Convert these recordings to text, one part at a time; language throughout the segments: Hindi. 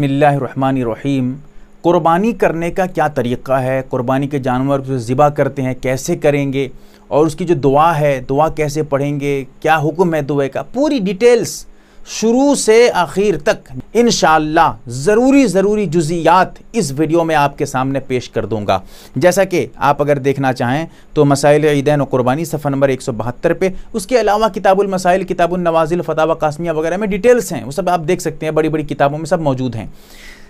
बसमीम क़ुरबानी करने का क्या तरीक़ा है क़ुरबानी के जानवर को ज़िबा करते हैं कैसे करेंगे और उसकी जो दुआ है दुआ कैसे पढ़ेंगे क्या हुक्म है दुआ का पूरी डिटेल्स शुरू से आखिर तक इन ज़रूरी ज़रूरी जुजियात इस वीडियो में आपके सामने पेश कर दूंगा जैसा कि आप अगर देखना चाहें तो मसाइल ईदैन और क़ुरबानी सफ़ा नंबर एक सौ बहत्तर पर उसके अलावा किताबुल मसाइल किताबुल नवाजिल फतावा कासमिया वगैरह में डिटेल्स हैं वो सब आप देख सकते हैं बड़ी बड़ी किताबों में सब मौजूद हैं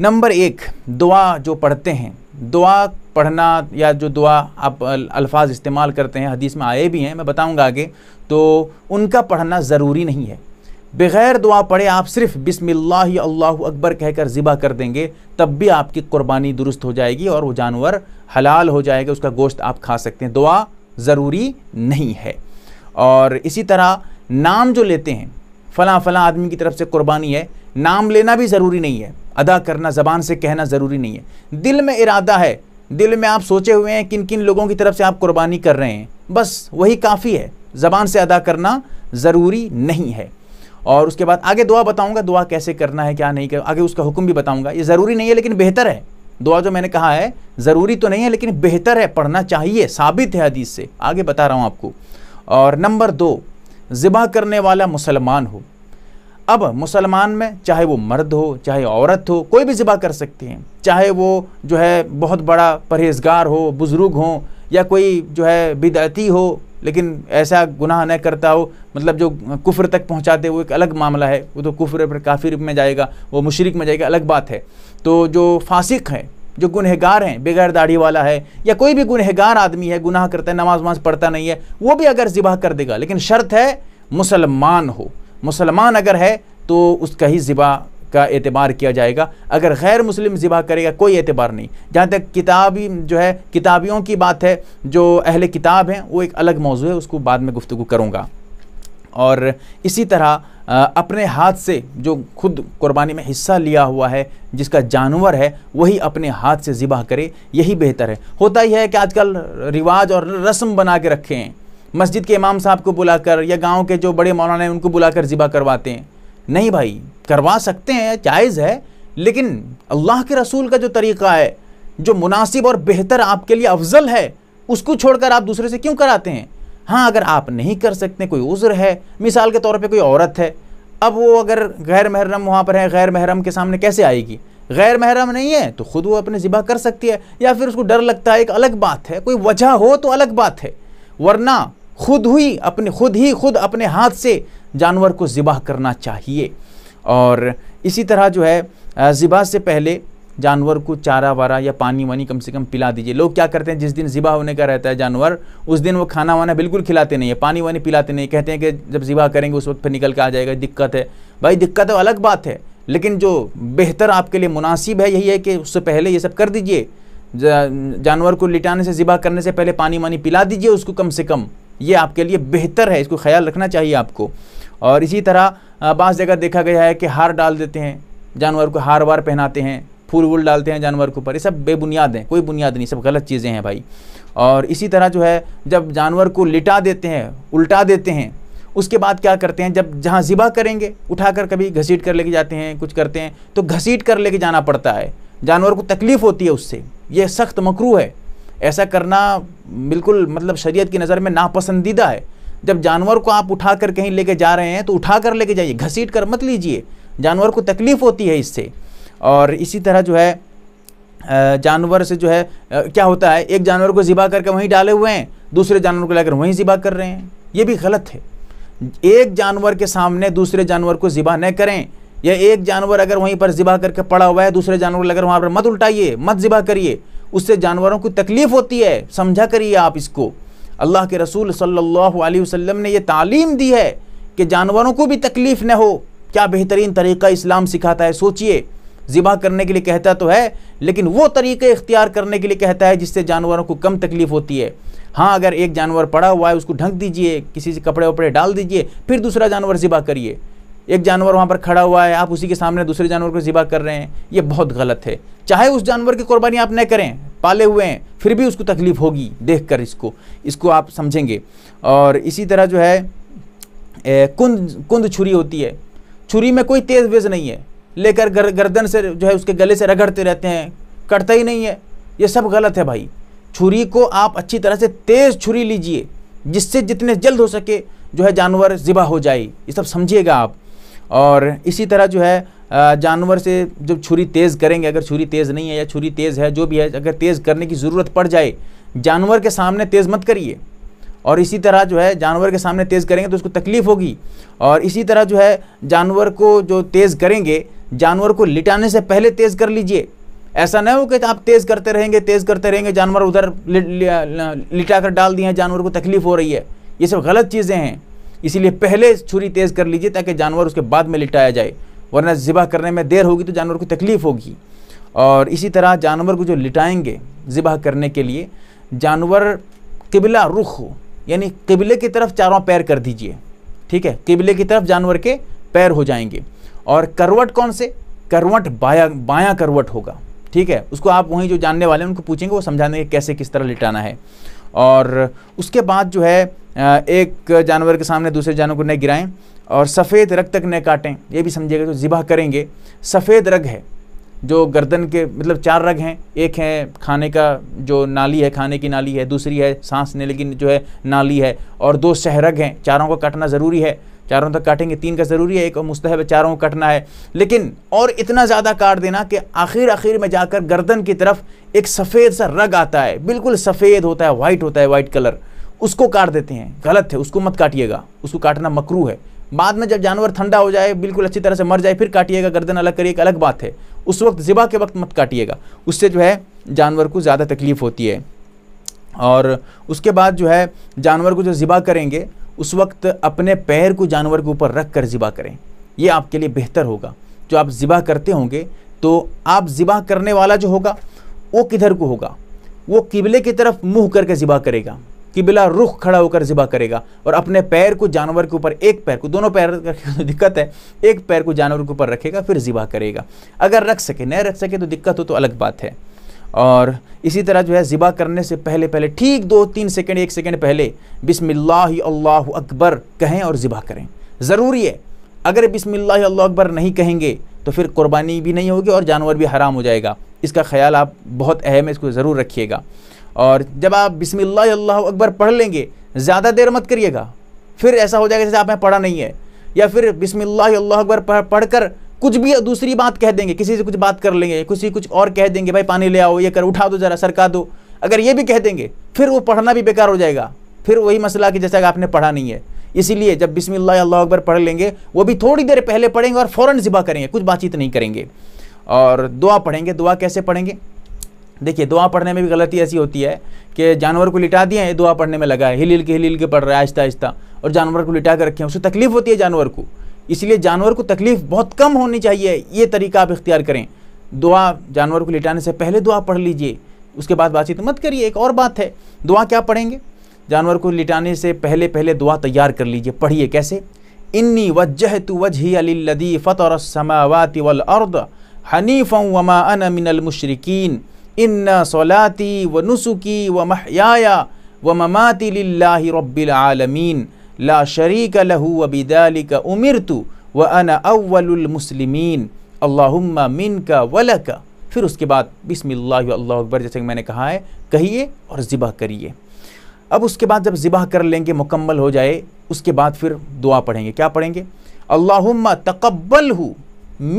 नंबर एक दुआ जो पढ़ते हैं दुआ पढ़ना या जो दुआ आप अल्फाज इस्तेमाल करते हैं हदीस में आए भी हैं मैं बताऊंगा आगे तो उनका पढ़ना ज़रूरी नहीं है बगैर दुआ पढ़े आप सिर्फ बिसमिल्ला अकबर कहकर ज़िबा कर देंगे तब भी आपकी कुर्बानी दुरुस्त हो जाएगी और वह जानवर हलाल हो जाएगा उसका गोश्त आप खा सकते हैं दुआ ज़रूरी नहीं है और इसी तरह नाम जो लेते हैं फ़लाँ फ़लाँ आदमी की तरफ से कुर्बानी है नाम लेना भी ज़रूरी नहीं है अदा करना ज़बान से कहना ज़रूरी नहीं है दिल में इरादा है दिल में आप सोचे हुए हैं किन किन लोगों की तरफ से आप कुर्बानी कर रहे हैं बस वही काफ़ी है ज़बान से अदा करना ज़रूरी नहीं है और उसके बाद आगे दुआ बताऊँगा दुआ कैसे करना है क्या नहीं कर आगे उसका हुक्म भी बताऊँगा ये ज़रूरी नहीं है लेकिन बेहतर है दुआ जो मैंने कहा है ज़रूरी तो नहीं है लेकिन बेहतर है पढ़ना चाहिए साबित है हदीस से आगे बता रहा हूँ आपको और नंबर दो ज़िबा करने वाला मुसलमान हो अब मुसलमान में चाहे वो मर्द हो चाहे औरत हो कोई भी ज़िबा कर सकते हैं चाहे वो जो है बहुत बड़ा परहेजगार हो बुज़ुर्ग हो या कोई जो है बिदअती हो लेकिन ऐसा गुनाह न करता हो मतलब जो कुफर तक पहुंचाते वो एक अलग मामला है वो तो कुफर पर काफिर में जाएगा वो मुशरक में जाएगा अलग बात है तो जो फासिक हैं जो गुनहगार हैं बगैर दाढ़ी वाला है या कोई भी गुनहगार आदमी है गुनाह करता है नमाज वमाज पढ़ता नहीं है वो भी अगर ज़िबा कर देगा लेकिन शर्त है मुसलमान हो मुसलमान अगर है तो उसका ही ज़िबा का एतबार किया जाएगा अगर गैर मुस्लिम ज़िबा करेगा कोई एतबार नहीं जहाँ तक किताबी जो है किताबियों की बात है जो अहल किताब हैं वो एक अलग मौजू है उसको बाद में गुफ्तु करूँगा और इसी तरह अपने हाथ से जो खुद कुर्बानी में हिस्सा लिया हुआ है जिसका जानवर है वही अपने हाथ से ज़िबा करे यही बेहतर है होता ही है कि आजकल रिवाज और रस्म बना के रखे हैं मस्जिद के इमाम साहब को बुलाकर या गांव के जो बड़े मौलाना हैं उनको बुलाकर ज़िबा करवाते हैं नहीं भाई करवा सकते हैं जायज़ है लेकिन अल्लाह के रसूल का जो तरीक़ा है जो मुनासिब और बेहतर आपके लिए अफजल है उसको छोड़कर आप दूसरे से क्यों कराते हैं हाँ अगर आप नहीं कर सकते कोई उज़्र है मिसाल के तौर पे कोई औरत है अब वो अगर गैर महरम वहाँ पर है गैर महरम के सामने कैसे आएगी गैर महरम नहीं है तो ख़ुद वो अपने ज़िबा कर सकती है या फिर उसको डर लगता है एक अलग बात है कोई वजह हो तो अलग बात है वरना खुद हुई अपने खुद ही खुद अपने हाथ से जानवर को ज़िबा करना चाहिए और इसी तरह जो है ज़िबा से पहले जानवर को चारा वारा या पानी वानी कम से कम पिला दीजिए लोग क्या करते हैं जिस दिन ज़िबा होने का रहता है जानवर उस दिन वो खाना वाना बिल्कुल खिलाते नहीं है पानी वानी पिलाते नहीं कहते हैं कि जब ज़िबा करेंगे उस वक्त फिर निकल के आ जाएगा दिक्कत है भाई दिक्कत है तो अलग बात है लेकिन जो बेहतर आपके लिए मुनासिब है यही है कि उससे पहले ये सब कर दीजिए जानवर को लिटाने से ज़िबा करने से पहले पानी वानी पिला दीजिए उसको कम से कम ये आपके लिए बेहतर है इसको ख्याल रखना चाहिए आपको और इसी तरह बास जगह देखा गया है कि हार डाल देते हैं जानवर को हार वार पहनाते हैं फूल वूल डालते हैं जानवर के ऊपर ये सब बेबुनियाद हैं कोई बुनियाद नहीं सब गलत चीज़ें हैं भाई और इसी तरह जो है जब जानवर को लिटा देते हैं उल्टा देते हैं उसके बाद क्या करते हैं जब जहाँ ज़िबा करेंगे उठाकर कभी घसीट कर लेके जाते हैं कुछ करते हैं तो घसीट कर लेके जाना पड़ता है जानवर को तकलीफ़ होती है उससे यह सख्त मकरू है ऐसा करना बिल्कुल मतलब शरीयत की नज़र में नापसंदीदा है जब जानवर को आप उठा कर कहीं लेके जा रहे हैं तो उठा कर लेके जाइए घसीट कर मत लीजिए जानवर को तकलीफ़ होती है इससे और इसी तरह जो है जानवर से जो है क्या होता है एक जानवर को ज़िबा करके वहीं डाले हुए हैं दूसरे जानवर को लेकर वहीं ज़िबा कर रहे हैं ये भी गलत है एक जानवर के सामने दूसरे जानवर को ज़िबा न करें या एक जानवर अगर वहीं पर ज़िबा करके पड़ा हुआ है दूसरे जानवर लेकर वहाँ पर मत उल्टाइए मत ज़िबा करिए उससे जानवरों को तकलीफ़ होती है समझा करिए आप इसको अल्लाह के रसूल सल्लल्लाहु अलैहि वसल्लम ने यह तालीम दी है कि जानवरों को भी तकलीफ़ न हो क्या बेहतरीन तरीका इस्लाम सिखाता है सोचिए ज़िबा करने के लिए कहता तो है लेकिन वो तरीके इख्तियार करने के लिए कहता है जिससे जानवरों को कम तकलीफ़ होती है हाँ अगर एक जानवर पड़ा हुआ है उसको ढंक दीजिए किसी से कपड़े वपड़े डाल दीजिए फिर दूसरा जानवर ज़िबा करिए एक जानवर वहाँ पर खड़ा हुआ है आप उसी के सामने दूसरे जानवर को ज़िबा कर रहे हैं ये बहुत गलत है चाहे उस जानवर की कुर्बानी आप न करें पाले हुए हैं फिर भी उसको तकलीफ़ होगी देखकर इसको इसको आप समझेंगे और इसी तरह जो है ए, कुंद कुंद छुरी होती है छुरी में कोई तेज़ वेज नहीं है लेकर गर, गर्दन से जो है उसके गले से रगड़ते रहते हैं कटता ही नहीं है ये सब गलत है भाई छुरी को आप अच्छी तरह से तेज़ छुरी लीजिए जिससे जितने जल्द हो सके जो है जानवर ज़िबा हो जाए ये सब समझिएगा आप और इसी तरह जो है जानवर से जब छुरी तेज़ करेंगे अगर छुरी तेज़ नहीं है या छुरी तेज़ है जो भी है अगर तेज़ करने की ज़रूरत पड़ जाए जानवर के सामने तेज़ मत करिए और इसी तरह जो है जानवर के सामने तेज़ करेंगे तो उसको तकलीफ़ होगी और इसी तरह जो है जानवर को जो तेज़ करेंगे जानवर को लिटाने से पहले तेज़ कर लीजिए ऐसा ना हो कि आप तेज़ करते रहेंगे तेज़ करते रहेंगे जानवर उधर लिटा कर डाल दिए हैं जानवर को तकलीफ़ हो रही है ये सब गलत चीज़ें हैं इसीलिए पहले छुरी तेज़ कर लीजिए ताकि जानवर उसके बाद में लिटाया जाए वरना ज़िबा करने में देर होगी तो जानवर को तकलीफ़ होगी और इसी तरह जानवर को जो लिटाएंगे ज़िबा करने के लिए जानवर किबला रुख हो यानी किबले की तरफ चारों पैर कर दीजिए ठीक है किबले की तरफ जानवर के पैर हो जाएंगे और करवट कौन से करवट बाया बायां करवट होगा ठीक है उसको आप वहीं जो जानने वाले हैं उनको पूछेंगे वो समझाने के कैसे किस तरह लिटाना है और उसके बाद जो है एक जानवर के सामने दूसरे जानवर को न गिराएं और सफ़ेद रग तक न काटें ये भी समझिएगा जो तो ज़िबा करेंगे सफ़ेद रग है जो गर्दन के मतलब चार रग हैं एक है खाने का जो नाली है खाने की नाली है दूसरी है सांस लेने की जो है नाली है और दो सहरग हैं चारों को काटना ज़रूरी है चारों तक काटेंगे तीन का ज़रूरी है एक और मुस्तहब चारों को कटना है लेकिन और इतना ज़्यादा काट देना कि आखिर आखिर में जाकर गर्दन की तरफ एक सफ़ेद सा रग आता है बिल्कुल सफ़ेद होता है वाइट होता है वाइट कलर उसको काट देते हैं गलत है उसको मत काटिएगा उसको काटना मकरू है बाद में जब जानवर ठंडा हो जाए बिल्कुल अच्छी तरह से मर जाए फिर काटिएगा गर्दन अलग करिए एक अलग बात है उस वक्त ज़िबा के वक्त मत काटिएगा उससे जो है जानवर को ज़्यादा तकलीफ़ होती है और उसके बाद जो है जानवर को जो ज़िबा करेंगे उस वक्त अपने पैर को जानवर के ऊपर रख कर ज़िबा करें ये आपके लिए बेहतर होगा जो आप ज़िबा करते होंगे तो आप ज़िबा करने वाला जो होगा वो किधर को होगा वो किबले की तरफ मुँह करके ज़िबा करेगा किबला रुख खड़ा होकर ज़िबा करेगा और अपने पैर को जानवर के ऊपर एक पैर को दोनों पैर तो दिक्कत है एक पैर को जानवर के ऊपर रखेगा फिर ज़िबा करेगा अगर रख सके न रख सके तो दिक्कत हो तो अलग बात है और इसी तरह जो है ज़िबा करने से पहले पहले ठीक दो तीन सेकेंड एक सेकेंड पहले बिसमिल्लाह अकबर कहें और ज़िबा करें ज़रूरी है अगर बिसमिल्लाह अकबर नहीं कहेंगे तो फिर कुर्बानी भी नहीं होगी और जानवर भी हराम हो जाएगा इसका ख्याल आप बहुत अहम है इसको ज़रूर रखिएगा और जब आप बिसमिल्लाह अकबर पढ़ लेंगे ज़्यादा देर मत करिएगा फिर ऐसा हो जाएगा जैसे आपने पढ़ा नहीं है या फिर बिसमिल्लाह अकबर अकबर पढ़ कर कुछ भी दूसरी बात कह देंगे किसी से कुछ बात कर लेंगे किसी कुछ और कह देंगे भाई पानी ले आओ ये कर उठा दो जरा सरका दो अगर ये भी कह देंगे फिर वो पढ़ना भी बेकार हो जाएगा फिर वही मसला कि जैसा कि आपने पढ़ा नहीं है इसीलिए जब बिस्मिल्लाह अल्लाह अकबर पढ़ लेंगे वो भी थोड़ी देर पहले पढ़ेंगे और फ़ौरन ज़िबा करेंगे कुछ बातचीत नहीं करेंगे और दुआ पढ़ेंगे दुआ कैसे पढ़ेंगे देखिए दुआ पढ़ने में भी गलती ऐसी होती है कि जानवर को लिटा दिया है दुआ पढ़ने में लगा है हिल हिल के हिल हिल के पढ़ रहा है आहिस्ता आहिस्ता और जानवर को लिटा कर रखे हैं उससे तकलीफ़ होती है जानवर को इसलिए जानवर को तकलीफ़ बहुत कम होनी चाहिए ये तरीका आप इख्तियार करें दुआ जानवर को लिटाने से पहले दुआ पढ़ लीजिए उसके बाद बातचीत मत करिए एक और बात है दुआ क्या पढ़ेंगे जानवर को लिटाने से पहले पहले दुआ तैयार कर लीजिए पढ़िए कैसे इन्नी वजह तो वजह अलीदी फ़तर समावत वल अर्द हनीफ़ा वमा अन मिनल मुशरकिन इन सोलाती व नुसुकी व महया व ममाती लाही रबालमीन आलमीन ला शरीक लहू वबिदाली का उमिर तो व अन अव्वलमसलिमिन अल्लाहुम्मा मिन का वल का फिर उसके बाद बिसमिल्लाह अल्लाह अकबर जैसे कि मैंने कहा है कहिए और ज़िबा करिए अब उसके बाद जब ज़िबा कर लेंगे मुकम्मल हो जाए उसके बाद फिर दुआ पढ़ेंगे क्या पढ़ेंगे अल्लाहुम्मा तकब्बल हु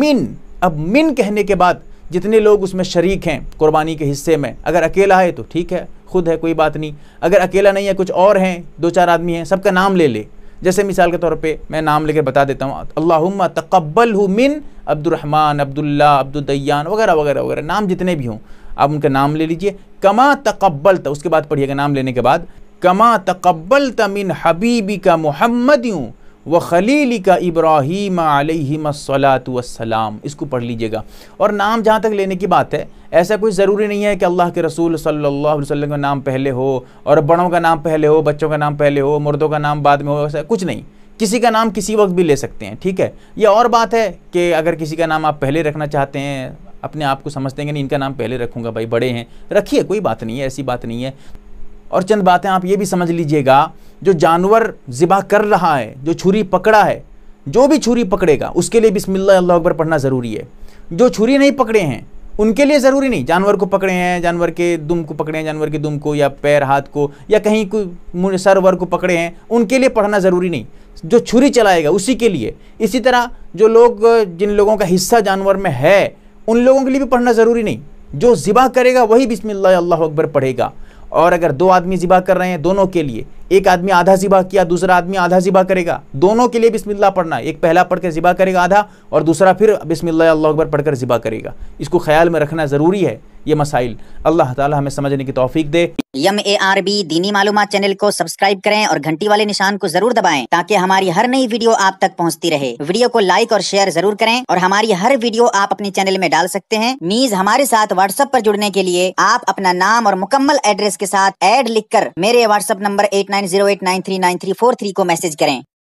मिन अब मिन कहने के बाद जितने लोग उसमें शरीक हैं कुर्बानी के हिस्से में अगर अकेला है तो ठीक है खुद है कोई बात नहीं अगर अकेला नहीं है कुछ और हैं दो चार आदमी हैं सबका नाम ले ले जैसे मिसाल के तौर पे मैं नाम लेकर बता देता हूँ अल्लाहुम्मा तकबल हु मिन अब्दुलरहमान अब्दुल्ला अब्दुलदैयान वगैरह वगैरह वगैरह नाम जितने भी हों आप उनका नाम ले लीजिए कमा तकबल उसके बाद पढ़िएगा नाम लेने के बाद कमा तकबल तमिन हबीबी का मोहम्मद यूँ व खलीली का इब्राहिम वसलाम इसको पढ़ लीजिएगा और नाम जहाँ तक लेने की बात है ऐसा कोई ज़रूरी नहीं है कि अल्लाह के रसूल सल्लल्लाहु अलैहि वसल्लम का नाम पहले हो और बड़ों का नाम पहले हो बच्चों का नाम पहले हो मर्दों का नाम बाद में हो ऐसा कुछ नहीं किसी का नाम किसी वक्त भी ले सकते हैं ठीक है यह और बात है कि अगर किसी का नाम आप पहले रखना चाहते हैं अपने आप को समझते हैं कि नहीं इनका नाम पहले रखूँगा भाई बड़े हैं रखिए कोई बात नहीं है ऐसी बात नहीं है और चंद बातें आप ये भी समझ लीजिएगा जो जानवर ज़िबा कर रहा है जो छुरी पकड़ा है जो भी छुरी पकड़ेगा उसके लिए बिसमिल्ल अल्लाह अकबर पढ़ना ज़रूरी है जो छुरी नहीं पकड़े हैं उनके लिए ज़रूरी नहीं जानवर को पकड़े हैं जानवर के दुम को पकड़े हैं जानवर के दुम को या पैर हाथ को या कहीं कोई सर वर को पकड़े हैं उनके लिए पढ़ना ज़रूरी नहीं जो छुरी चलाएगा उसी के लिए इसी तरह जो लोग जिन लोगों का हिस्सा जानवर में है उन लोगों के लिए भी पढ़ना ज़रूरी नहीं जो ज़िबा करेगा वही बिस्मिल्लाह अल्लाह अकबर पढ़ेगा और अगर दो आदमी ज़िबा कर रहे हैं दोनों के लिए एक आदमी आधा जिबा किया दूसरा आदमी आधा जिबा करेगा दोनों के लिए बिस्मिल्लाह पढ़ना एक पहला पढ़कर जिबा करेगा आधा और दूसरा फिर बिस्मिल्लाह अल्लाह अकबर पढ़कर जिबा करेगा इसको ख्याल में रखना ज़रूरी है ये मसाइल अल्लाह ताला हमें समझने की तौफीक दे यम ए आर बी दीनी मालूम चैनल को सब्सक्राइब करें और घंटी वाले निशान को जरूर दबाएं ताकि हमारी हर नई वीडियो आप तक पहुंचती रहे वीडियो को लाइक और शेयर जरूर करें और हमारी हर वीडियो आप अपने चैनल में डाल सकते हैं मीज हमारे साथ व्हाट्सएप पर जुड़ने के लिए आप अपना नाम और मुकम्मल एड्रेस के साथ एड लिख कर मेरे WhatsApp number eight nine zero eight nine three nine three four three को मैसेज करें